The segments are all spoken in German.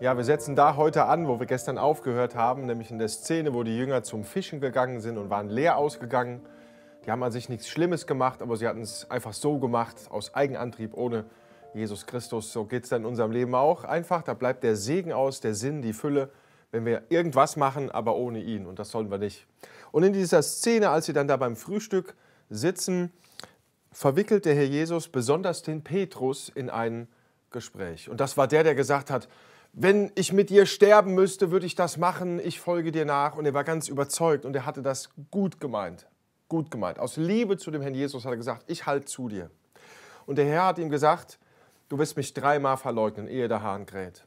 Ja, wir setzen da heute an, wo wir gestern aufgehört haben, nämlich in der Szene, wo die Jünger zum Fischen gegangen sind und waren leer ausgegangen. Die haben an sich nichts Schlimmes gemacht, aber sie hatten es einfach so gemacht, aus Eigenantrieb, ohne Jesus Christus. So geht es dann in unserem Leben auch einfach. Da bleibt der Segen aus, der Sinn, die Fülle, wenn wir irgendwas machen, aber ohne ihn. Und das sollen wir nicht. Und in dieser Szene, als sie dann da beim Frühstück sitzen, verwickelt der Herr Jesus besonders den Petrus in ein Gespräch. Und das war der, der gesagt hat, wenn ich mit dir sterben müsste, würde ich das machen, ich folge dir nach. Und er war ganz überzeugt und er hatte das gut gemeint. Gut gemeint. Aus Liebe zu dem Herrn Jesus hat er gesagt, ich halte zu dir. Und der Herr hat ihm gesagt, du wirst mich dreimal verleugnen, ehe der Hahn kräht.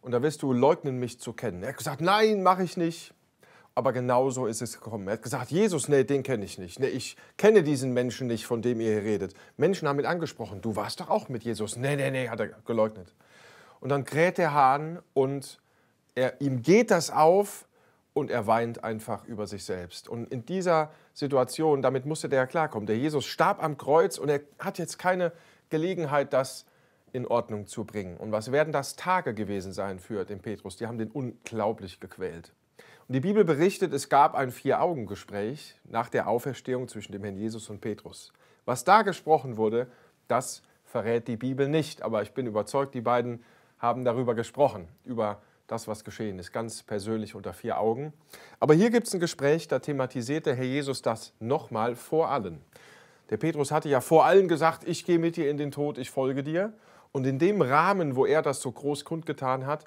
Und da wirst du leugnen, mich zu kennen. Er hat gesagt, nein, mache ich nicht. Aber genau so ist es gekommen. Er hat gesagt, Jesus, nee, den kenne ich nicht. Nee, ich kenne diesen Menschen nicht, von dem ihr hier redet. Menschen haben ihn angesprochen. Du warst doch auch mit Jesus. Nee, nee, nee, hat er geleugnet. Und dann kräht der Hahn und er, ihm geht das auf und er weint einfach über sich selbst. Und in dieser Situation, damit musste der ja klarkommen. Der Jesus starb am Kreuz und er hat jetzt keine Gelegenheit, das in Ordnung zu bringen. Und was werden das Tage gewesen sein für den Petrus? Die haben den unglaublich gequält. Und die Bibel berichtet, es gab ein Vier-Augen-Gespräch nach der Auferstehung zwischen dem Herrn Jesus und Petrus. Was da gesprochen wurde, das verrät die Bibel nicht. Aber ich bin überzeugt, die beiden haben darüber gesprochen, über das, was geschehen ist, ganz persönlich unter vier Augen. Aber hier gibt es ein Gespräch, da thematisierte Herr Jesus das nochmal vor allen. Der Petrus hatte ja vor allen gesagt, ich gehe mit dir in den Tod, ich folge dir. Und in dem Rahmen, wo er das so groß kundgetan hat,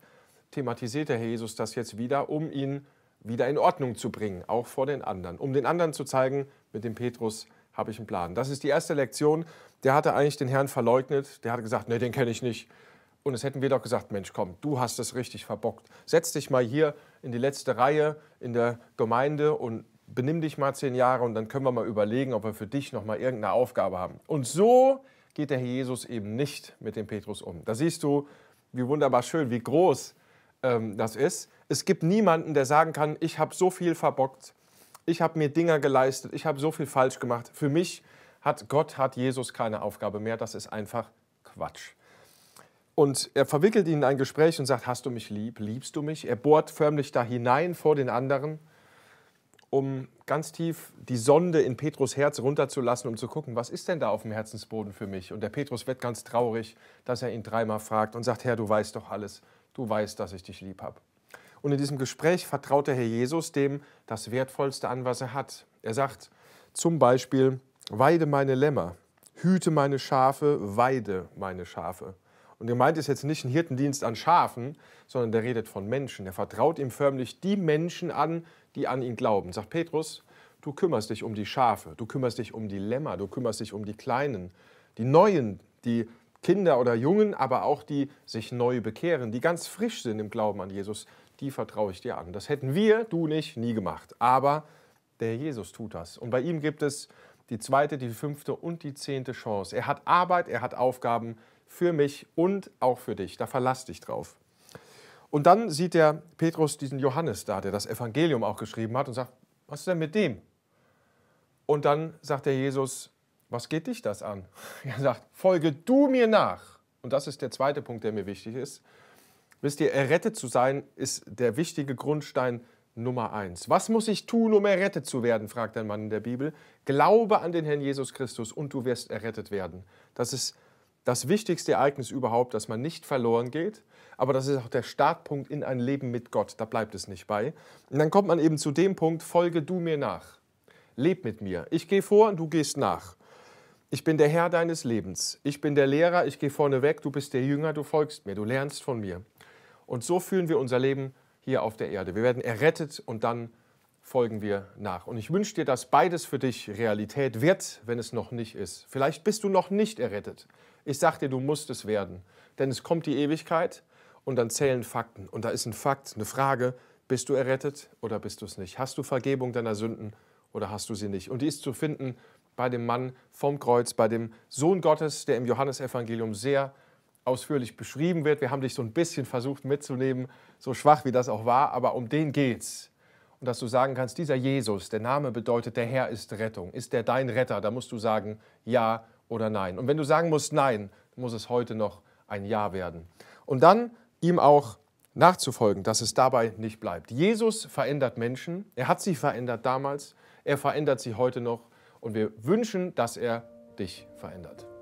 thematisiert der Herr Jesus das jetzt wieder, um ihn wieder in Ordnung zu bringen, auch vor den anderen, um den anderen zu zeigen, mit dem Petrus habe ich einen Plan. Das ist die erste Lektion. Der hatte eigentlich den Herrn verleugnet, der hat gesagt, nee, den kenne ich nicht, und es hätten wir doch gesagt, Mensch, komm, du hast es richtig verbockt. Setz dich mal hier in die letzte Reihe in der Gemeinde und benimm dich mal zehn Jahre und dann können wir mal überlegen, ob wir für dich noch mal irgendeine Aufgabe haben. Und so geht der Herr Jesus eben nicht mit dem Petrus um. Da siehst du, wie wunderbar schön, wie groß ähm, das ist. Es gibt niemanden, der sagen kann, ich habe so viel verbockt, ich habe mir Dinger geleistet, ich habe so viel falsch gemacht. Für mich hat Gott, hat Jesus keine Aufgabe mehr. Das ist einfach Quatsch. Und er verwickelt ihn in ein Gespräch und sagt, hast du mich lieb, liebst du mich? Er bohrt förmlich da hinein vor den anderen, um ganz tief die Sonde in Petrus Herz runterzulassen, um zu gucken, was ist denn da auf dem Herzensboden für mich? Und der Petrus wird ganz traurig, dass er ihn dreimal fragt und sagt, Herr, du weißt doch alles, du weißt, dass ich dich lieb habe. Und in diesem Gespräch vertraut der Herr Jesus dem das Wertvollste an, was er hat. Er sagt zum Beispiel, weide meine Lämmer, hüte meine Schafe, weide meine Schafe. Und gemeint ist jetzt nicht ein Hirtendienst an Schafen, sondern der redet von Menschen. Er vertraut ihm förmlich die Menschen an, die an ihn glauben. Sagt Petrus, du kümmerst dich um die Schafe, du kümmerst dich um die Lämmer, du kümmerst dich um die Kleinen, die Neuen, die Kinder oder Jungen, aber auch die sich neu bekehren, die ganz frisch sind im Glauben an Jesus, die vertraue ich dir an. Das hätten wir, du nicht, nie gemacht. Aber der Jesus tut das. Und bei ihm gibt es die zweite, die fünfte und die zehnte Chance. Er hat Arbeit, er hat Aufgaben, für mich und auch für dich. Da verlass dich drauf. Und dann sieht der Petrus diesen Johannes da, der das Evangelium auch geschrieben hat und sagt, was ist denn mit dem? Und dann sagt der Jesus, was geht dich das an? Er sagt, folge du mir nach. Und das ist der zweite Punkt, der mir wichtig ist. Wisst ihr, errettet zu sein ist der wichtige Grundstein Nummer eins. Was muss ich tun, um errettet zu werden? fragt ein Mann in der Bibel. Glaube an den Herrn Jesus Christus und du wirst errettet werden. Das ist das wichtigste Ereignis überhaupt, dass man nicht verloren geht. Aber das ist auch der Startpunkt in ein Leben mit Gott. Da bleibt es nicht bei. Und dann kommt man eben zu dem Punkt, folge du mir nach. Leb mit mir. Ich gehe vor und du gehst nach. Ich bin der Herr deines Lebens. Ich bin der Lehrer, ich gehe vorne weg, du bist der Jünger, du folgst mir, du lernst von mir. Und so führen wir unser Leben hier auf der Erde. Wir werden errettet und dann folgen wir nach. Und ich wünsche dir, dass beides für dich Realität wird, wenn es noch nicht ist. Vielleicht bist du noch nicht errettet. Ich sage dir, du musst es werden. Denn es kommt die Ewigkeit und dann zählen Fakten. Und da ist ein Fakt, eine Frage, bist du errettet oder bist du es nicht? Hast du Vergebung deiner Sünden oder hast du sie nicht? Und die ist zu finden bei dem Mann vom Kreuz, bei dem Sohn Gottes, der im Johannesevangelium sehr ausführlich beschrieben wird. Wir haben dich so ein bisschen versucht mitzunehmen, so schwach wie das auch war, aber um den geht's und dass du sagen kannst, dieser Jesus, der Name bedeutet, der Herr ist Rettung. Ist der dein Retter? Da musst du sagen, ja oder nein. Und wenn du sagen musst, nein, muss es heute noch ein Ja werden. Und dann ihm auch nachzufolgen, dass es dabei nicht bleibt. Jesus verändert Menschen. Er hat sie verändert damals. Er verändert sie heute noch. Und wir wünschen, dass er dich verändert.